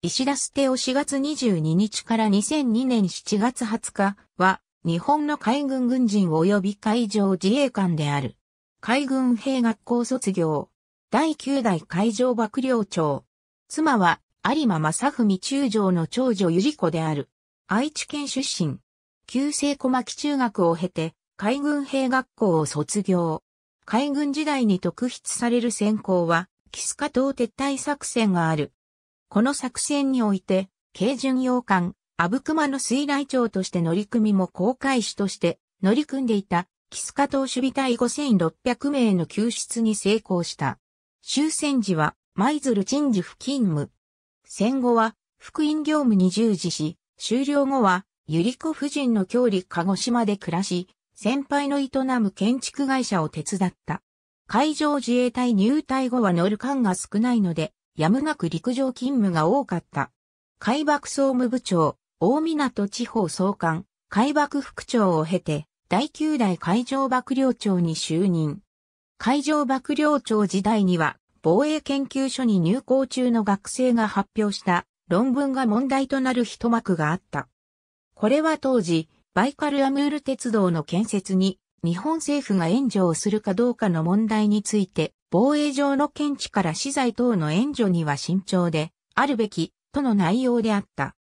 石田捨てを4月22日から2002年7月20日は、日本の海軍軍人及び海上自衛官である。海軍兵学校卒業。第9代海上幕僚長。妻は、有馬正文中将の長女ゆり子である。愛知県出身。旧制小牧中学を経て、海軍兵学校を卒業。海軍時代に特筆される専攻は、キスカ島撤退作戦がある。この作戦において、軽巡洋艦、阿武熊の水雷長として乗組も航海士として乗り組んでいた、キスカ島守備隊5600名の救出に成功した。終戦時は、舞鶴鎮守付勤務。戦後は、福音業務に従事し、終了後は、ゆり子夫人の郷里鹿児島で暮らし、先輩の営む建築会社を手伝った。海上自衛隊入隊後は乗る艦が少ないので、やむなく陸上勤務が多かった。海幕総務部長、大港地方総監、海幕副長を経て、第9代海上幕僚長に就任。海上幕僚長時代には、防衛研究所に入校中の学生が発表した論文が問題となる一幕があった。これは当時、バイカルアムール鉄道の建設に日本政府が援助をするかどうかの問題について防衛上の検知から資材等の援助には慎重で、あるべき、との内容であった。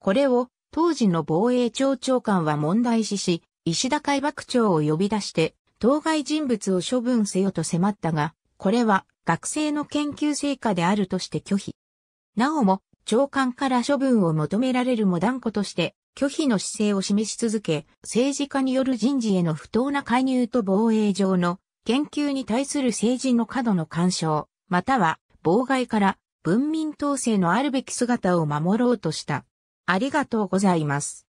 これを、当時の防衛庁長官は問題視し、石田海幕長を呼び出して、当該人物を処分せよと迫ったが、これは学生の研究成果であるとして拒否。なおも、長官から処分を求められるも断固として、拒否の姿勢を示し続け、政治家による人事への不当な介入と防衛上の研究に対する政治の過度の干渉、または妨害から文民統制のあるべき姿を守ろうとした。ありがとうございます。